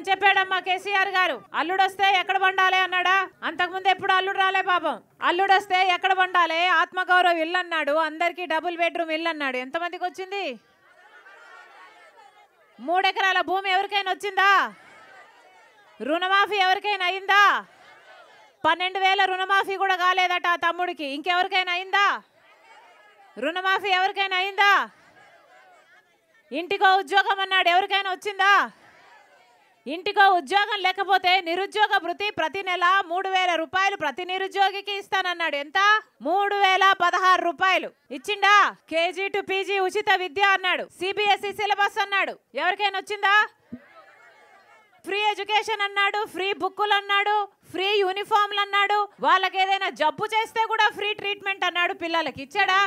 ఆయన చెప్పాడమ్మా కేసీఆర్ గారు అల్లుడొస్తే ఎక్కడ వండాలి అన్నాడా అంతకుముందు ఎప్పుడు అల్లుడు రాలే పాపం అల్లుడొస్తే ఎక్కడ వండాలి ఆత్మగౌరవ ఇల్లు అన్నాడు అందరికీ డబుల్ బెడ్రూమ్ ఇల్లు అన్నాడు ఎంతమందికి వచ్చింది మూడెకరాల భూమి ఎవరికైనా వచ్చిందా రుణమాఫీ ఎవరికైనా అయిందా పన్నెండు వేల రుణమాఫీ కూడా కాలేదట ఆ తమ్ముడికి ఇంకెవరికైనా అయిందా రుణమాఫీ ఎవరికైనా అయిందా ఇంటికో ఉద్యోగం అన్నాడు ఎవరికైనా వచ్చిందా ఇంటికో ఉద్యోగం లేకపోతే నిరుద్యోగ వృత్తి ప్రతి నెల మూడు వేల రూపాయలు ప్రతి నిరుద్యోగికి ఇస్తానన్నాడు ఎంత మూడు వేల పదహారు రూపాయలు ఇచ్చిండా కేజీ టు పీజీ ఉచిత విద్య అన్నాడు సిబిఎస్ఈ సిలబస్ అన్నాడు ఎవరికైనా వచ్చిందా ఫ్రీ ఎడ్యుకేషన్ అన్నాడు ఫ్రీ బుక్కులు అన్నాడు ఫ్రీ యూనిఫామ్లు అన్నాడు వాళ్ళకి ఏదైనా జబ్బు చేస్తే కూడా ఫ్రీ ట్రీట్మెంట్ అన్నాడు పిల్లలకి ఇచ్చాడా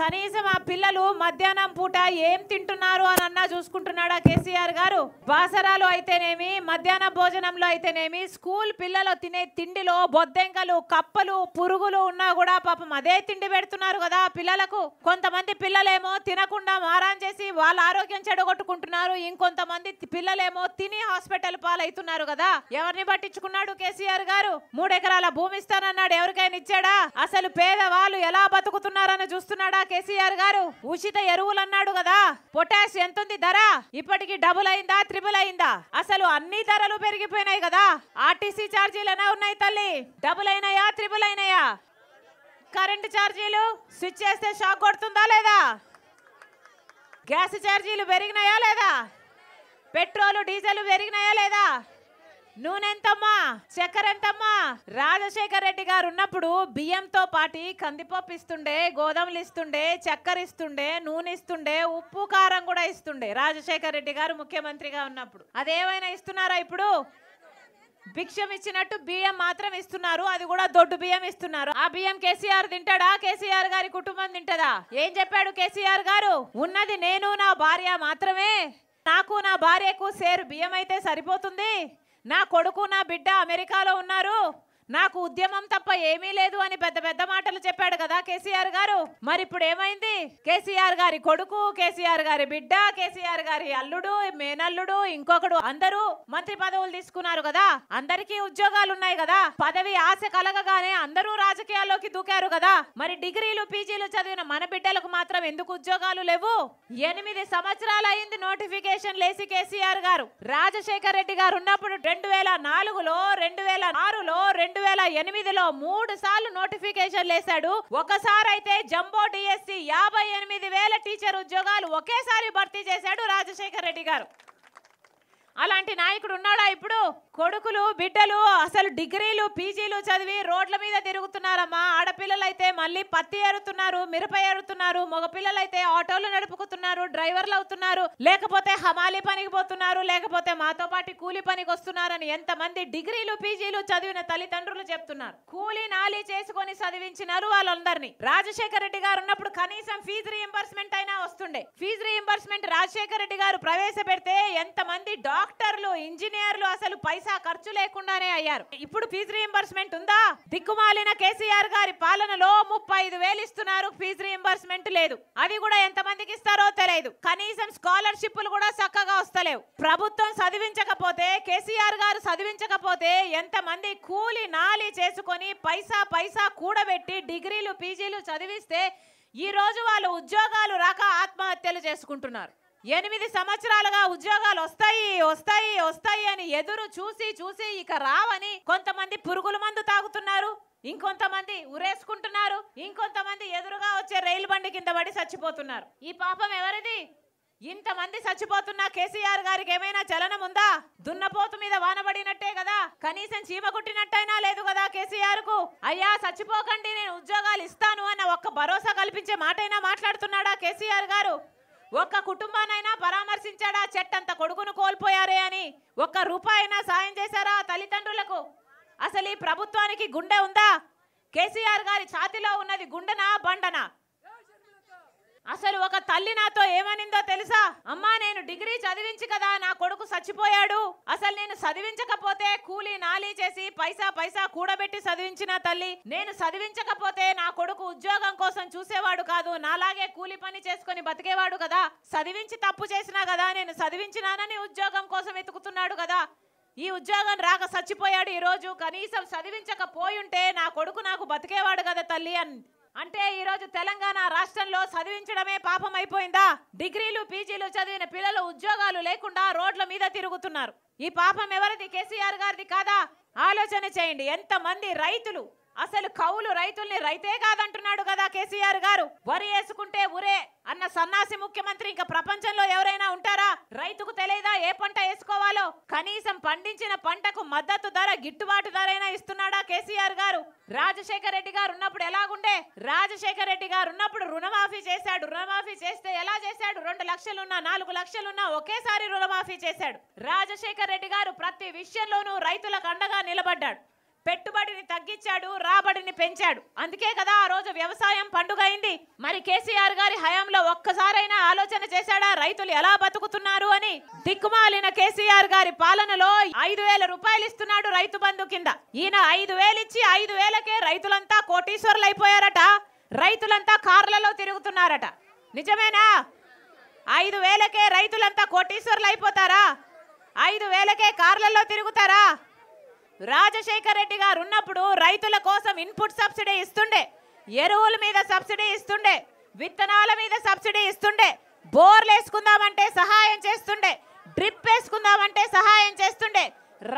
కనీసం ఆ పిల్లలు మధ్యాహ్నం పూట ఏం తింటున్నారు అని అన్నా చూసుకుంటున్నాడా కేసీఆర్ గారు బాసరాలు అయితేనేమి మధ్యాహ్న భోజనంలో అయితేనేమి స్కూల్ పిల్లలు తినే తిండిలో బొద్దెంకలు కప్పలు పురుగులు ఉన్నా కూడా పాపం అదే తిండి పెడుతున్నారు కదా పిల్లలకు కొంతమంది పిల్లలేమో తినకుండా మారాన్ చేసి వాళ్ళ ఆరోగ్యం చెడగొట్టుకుంటున్నారు ఇంకొంతమంది పిల్లలేమో తిని హాస్పిటల్ పాలవుతున్నారు కదా ఎవరిని పట్టించుకున్నాడు కేసీఆర్ గారు మూడెకరాల భూమిస్తానన్నాడు ఎవరికైనా ఇచ్చాడా అసలు పేదవాళ్ళు ఎలా బతుకుతున్నారని చూస్తున్నాడా కేసీఆర్ గారు ఉచిత ఎరువులు అన్నాడు కదా పొటాష్ ఎంతుంది ధర ఇప్పటికి డబుల్ అయిందా త్రిబుల్ అయిందా అసలు అన్ని ధరలు పెరిగిపోయినాయి కదా ఆర్టీసీ ఛార్జీలు ఎలా ఉన్నాయి తల్లి డబుల్ అయినాయా త్రిబుల్ అయినాయా కరెంటు ఛార్జీలు స్విచ్ చేస్తే షాక్ కొడుతుందా లేదా గ్యాస్ ఛార్జీలు పెరిగినాయా లేదా పెట్రోలు డీజిల్ పెరిగినాయా లేదా నూనెంతమ్మా చక్కెర ఎంతమ్మా రాజశేఖర్ రెడ్డి గారు ఉన్నప్పుడు బియ్యంతో పాటి కందిపప్పు ఇస్తుండే గోధుమలు ఇస్తుండే చక్కెర ఇస్తుండే నూనె ఇస్తుండే ఉప్పు కారం కూడా ఇస్తుండే రాజశేఖర్ రెడ్డి గారు ముఖ్యమంత్రిగా ఉన్నప్పుడు అదేమైనా ఇస్తున్నారా ఇప్పుడు భిక్షం ఇచ్చినట్టు బియ్యం మాత్రం ఇస్తున్నారు అది కూడా దొడ్డు బియ్యం ఇస్తున్నారు ఆ బియ్యం కేసీఆర్ తింటాడా కేసీఆర్ గారి కుటుంబం తింటదా ఏం చెప్పాడు కేసీఆర్ గారు ఉన్నది నేను నా భార్య మాత్రమే నాకు నా భార్యకు సేరు బియ్యం అయితే సరిపోతుంది నా కొడుకు నా బిడ్డ అమెరికాలో ఉన్నారు నాకు ఉద్యమం తప్ప ఏమీ లేదు అని పెద్ద పెద్ద మాటలు చెప్పాడు కదా కేసీఆర్ గారు మరి ఇప్పుడు ఏమైంది కేసీఆర్ గారి కొడుకు కేసీఆర్ గారి బిడ్డ కేసీఆర్ గారి అల్లుడు మేనల్లుడు ఇంకొకడు అందరూ మంత్రి పదవులు తీసుకున్నారు కదా అందరికీ ఉద్యోగాలు ఉన్నాయి కదా పదవి ఆశ కలగగానే అందరూ రాజకీయాల్లోకి దూకారు కదా మరి డిగ్రీలు పీజీలు చదివిన మన బిడ్డలకు మాత్రం ఎందుకు ఉద్యోగాలు లేవు ఎనిమిది సంవత్సరాలు అయింది నోటిఫికేషన్ లేసి కేసీఆర్ గారు రాజశేఖర్ రెడ్డి గారు ఉన్నప్పుడు రెండు వేల నాలుగులో రెండు వేల ఆరులో రెండు రెండు వేల ఎనిమిదిలో మూడు సార్లు నోటిఫికేషన్ వేశాడు ఒకసారి అయితే జంబో డిఎస్సి యాభై ఎనిమిది వేల టీచర్ ఉద్యోగాలు ఒకేసారి భర్తీ చేశాడు రాజశేఖర్ రెడ్డి గారు అలాంటి నాయకుడు ఉన్నాడా ఇప్పుడు కొడుకులు బిడ్డలు అసలు డిగ్రీలు పీజీలు చదివి రోడ్ల మీద తిరుగుతున్నారమ్మా ఆడపిల్లలైతే మళ్ళీ పత్తి ఏరుతున్నారు మిరప ఏరుతున్నారు మగపిల్లలైతే ఆటోలు నడుపుకుతున్నారు డ్రైవర్లు అవుతున్నారు లేకపోతే హమాలి పనికి పోతున్నారు లేకపోతే మాతో పాటు కూలి పనికి వస్తున్నారని ఎంతమంది డిగ్రీలు పీజీలు చదివిన తల్లిదండ్రులు చెప్తున్నారు కూలి నాలి చేసుకొని చదివించినారు వాళ్ళందరినీ రాజశేఖర రెడ్డి గారు ఉన్నప్పుడు కనీసం ఫీజు రీఎంబర్స్మెంట్ అయినా వస్తుండే ఫీజు రీఎంబర్స్మెంట్ రాజశేఖర రెడ్డి గారు ప్రవేశపెడితే ఎంతమంది డాక్టర్ డాక్టర్లు ఇంజనీర్లు అసలు పైసా ఖర్చు లేకుండానే అయ్యారు ఇప్పుడు ఫీజు రీఎంబర్స్మెంట్ ఉందా దిక్కుమాలిన కేసీఆర్ గారి పాలనలో ముప్పై ఐదు వేలు ఇస్తున్నారు ఫీజు రీఎంబర్స్మెంట్ లేదు అది కూడా ఎంత మందికి ఇస్తారో తెలియదు కనీసం స్కాలర్షిప్లు కూడా చక్కగా వస్తలేవు ప్రభుత్వం చదివించకపోతే కేసీఆర్ గారు చదివించకపోతే ఎంత మంది కూలి నాలి చేసుకొని పైసా పైసా కూడబెట్టి డిగ్రీలు పీజీలు చదివిస్తే ఈ రోజు వాళ్ళు ఉద్యోగాలు రాక ఆత్మహత్యలు చేసుకుంటున్నారు ఎనిమిది సంవత్సరాలుగా ఉద్యోగాలు వస్తాయి వస్తాయి వస్తాయి అని ఎదురు చూసి చూసి ఇక రావని కొంతమంది పురుగుల మందు తాగుతున్నారు ఇంకొంతమంది ఉరేసుకుంటున్నారు ఇంకొంతమంది ఎదురుగా వచ్చే రైలు బండి కింద పడి చచ్చిపోతున్నారు ఈ పాపం ఎవరిది ఇంతమంది చచ్చిపోతున్నా కేసీఆర్ గారికి ఏమైనా చలనం ఉందా దున్నపోతు మీద వానబడినట్టే కదా కనీసం చీమ కుట్టినట్టయినా లేదు కదా కేసీఆర్ కు అయ్యా చచ్చిపోకండి నేను ఉద్యోగాలు ఇస్తాను అన్న ఒక్క భరోసా కల్పించే మాటైనా మాట్లాడుతున్నాడా కేసీఆర్ గారు ఒక్క కుటుంబానైనా పరామర్శించాడా చెట్టంత కొడుకును కోల్పోయారే అని ఒక్క రూపాయి సాయం చేశారా తల్లిదండ్రులకు అసలు ఈ ప్రభుత్వానికి గుండె ఉందా కేసీఆర్ గారి ఛాతిలో ఉన్నది గుండెనా బండనా అసలు ఒక తల్లి నాతో ఏమనిందో తెలుసా అమ్మా నేను డిగ్రీ చదివించి కదా నా కొడుకు చచ్చిపోయాడు అసలు నేను చదివించకపోతే కూలీ నాలీ చేసి పైసా పైసా కూడబెట్టి చదివించిన తల్లి నేను చదివించకపోతే నా కొడుకు ఉద్యోగం కోసం చూసేవాడు కాదు నాలాగే కూలి పని చేసుకుని బతికేవాడు కదా చదివించి తప్పు చేసినా కదా నేను చదివించినానని ఉద్యోగం కోసం వెతుకుతున్నాడు కదా ఈ ఉద్యోగం రాక చచ్చిపోయాడు ఈరోజు కనీసం చదివించకపోయుంటే నా కొడుకు నాకు బతికేవాడు కదా తల్లి అని అంటే ఈరోజు తెలంగాణ రాష్ట్రంలో చదివించడమే పాపం అయిపోయిందా డిగ్రీలు పీజీలు చదివిన పిల్లలు ఉద్యోగాలు లేకుండా రోడ్ల మీద తిరుగుతున్నారు ఈ పాపం ఎవరిది కేసీఆర్ గారిది కాదా ఆలోచన చేయండి ఎంతమంది రైతులు అసలు కౌలు రైతుల్ని రైతే కాదంటున్నాడు కదా కేసీఆర్ గారు వరి వేసుకుంటే ఉరే అన్న సన్నాసి ముఖ్యమంత్రి ఇంకా ప్రపంచంలో ఎవరైనా ఉంటారా రైతుకు తెలియదా ఏ పంట వేసుకోవాలో కనీసం పండించిన పంటకు మద్దతు ధర గిట్టుబాటు ధరైనా ఇస్తున్నాడా కేసీఆర్ గారు రాజశేఖర రెడ్డి గారు ఉన్నప్పుడు ఎలాగుండే రాజశేఖర రెడ్డి గారు ఉన్నప్పుడు రుణమాఫీ చేశాడు రుణమాఫీ చేస్తే ఎలా చేశాడు రెండు లక్షలున్నా నాలుగు లక్షలున్నా ఒకేసారి రుణమాఫీ చేశాడు రాజశేఖర రెడ్డి గారు ప్రతి విషయంలోనూ రైతులకు అండగా నిలబడ్డాడు పెట్టుబడిని తగ్గించాడు రాబడిని పెంచాడు అందుకే కదా ఆ రోజు వ్యవసాయం పండుగ అయింది మరి కేసీఆర్ గారి హయాంలో ఒక్కసారైనా ఆలోచన చేశాడా రైతులు ఎలా బతుకుతున్నారు అని దిక్కుమాలిన కేసీఆర్ గారి పాలనలో ఐదు వేల రూపాయలు ఇస్తున్నాడు రైతు బంధు కింద ఈయన ఐదు వేలిచ్చి ఇచ్చి ఐదు వేలకే రైతులంతా కోటీశ్వరులు అయిపోయారట రైతులంతా కార్లలో తిరుగుతున్నారట నిజమేనా ఐదు వేలకే రైతులంతా కోటీశ్వరులు అయిపోతారా ఐదు వేలకే కార్లలో తిరుగుతారా రాజశేఖర రెడ్డి గారు ఉన్నప్పుడు రైతుల కోసం ఇన్పుట్ సబ్సిడీ ఇస్తుండే ఎరువుల మీద సబ్సిడీ ఇస్తుండే విత్తనాల మీద సబ్సిడీ ఇస్తుండే బోర్లు వేసుకుందామంటే సహాయం చేస్తుండే డ్రిప్ వేసుకుందామంటే సహాయం చేస్తుండే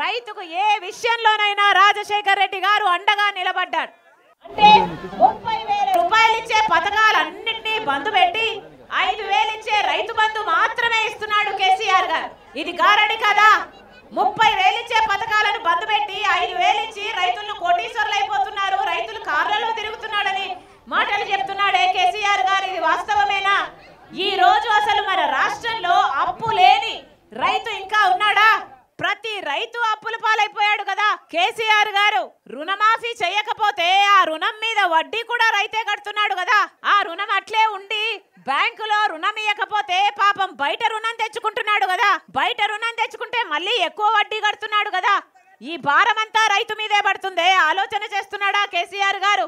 రైతుకు ఏ విషయంలోనైనా రాజశేఖర రెడ్డి గారు అండగా నిలబడ్డాడు అంటే ముప్పై వేల రూపాయలు ఇచ్చే పథకాలన్నింటినీ బంధు పెట్టి ఐదు వేలు ఇచ్చే రైతు బంధు మాత్రమే ఇస్తున్నాడు కేసీఆర్ గారు ఇది గారడి కదా ముప్పై వేలు ఇచ్చే పథకాలను బంద్ పెట్టి ఐదు వేలు ఇచ్చి రైతులను కోటీశ్వరులు అయిపోతున్నారు రైతులు కార్లలో తిరుగుతున్నాడని మాటలు చెప్తున్నాడే కేసీఆర్ గారు ఇది వాస్తవమేనా ఈ రోజు అసలు మన రాష్ట్రంలో అప్పు లేని రైతు ఇంకా ఉన్నాడా ప్రతి రైతు అప్పుల పాలైపోయాడు కదా కేసీఆర్ గారు రుణమాఫీ చేయకపోతే ఆ రుణం మీద వడ్డీ కూడా రైతే కడుతున్నాడు కదా ఆ రుణం అట్లే ఉండి బ్యాంకులో రుణం ఇవ్వకపోతే పాపం బయట రుణం తెచ్చుకుంటున్నాడు కదా బయట రుణం తెచ్చుకుంటే మళ్ళీ ఎక్కువ వడ్డీ కడుతున్నాడు కదా ఈ భారం అంతా రైతు మీదే పడుతుంది ఆలోచన చేస్తున్నాడా కేసీఆర్ గారు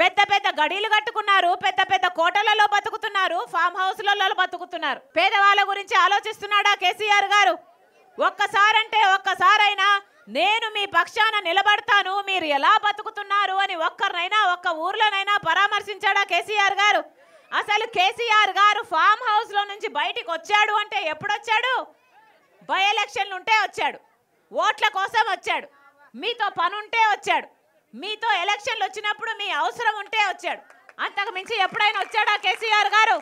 పెద్ద పెద్ద గడీలు కట్టుకున్నారు పెద్ద పెద్ద కోటలలో బతుకుతున్నారు ఫామ్ హౌస్లలో బతుకుతున్నారు పేదవాళ్ళ గురించి ఆలోచిస్తున్నాడా కేసీఆర్ గారు ఒక్కసారంటే ఒక్కసారైనా నేను మీ పక్షాన నిలబడతాను మీరు ఎలా బతుకుతున్నారు అని ఒక్కరినైనా ఒక్క ఊర్లోనైనా పరామర్శించాడా కేసీఆర్ గారు అసలు కేసీఆర్ గారు ఫామ్ హౌస్లో నుంచి బయటికి వచ్చాడు అంటే ఎప్పుడొచ్చాడు బై ఎలక్షన్లు ఉంటే వచ్చాడు ఓట్ల కోసం వచ్చాడు మీతో పని ఉంటే వచ్చాడు మీతో ఎలక్షన్లు వచ్చినప్పుడు మీ అవసరం ఉంటే వచ్చాడు అంతకు మించి ఎప్పుడైనా వచ్చాడా కేసీఆర్ గారు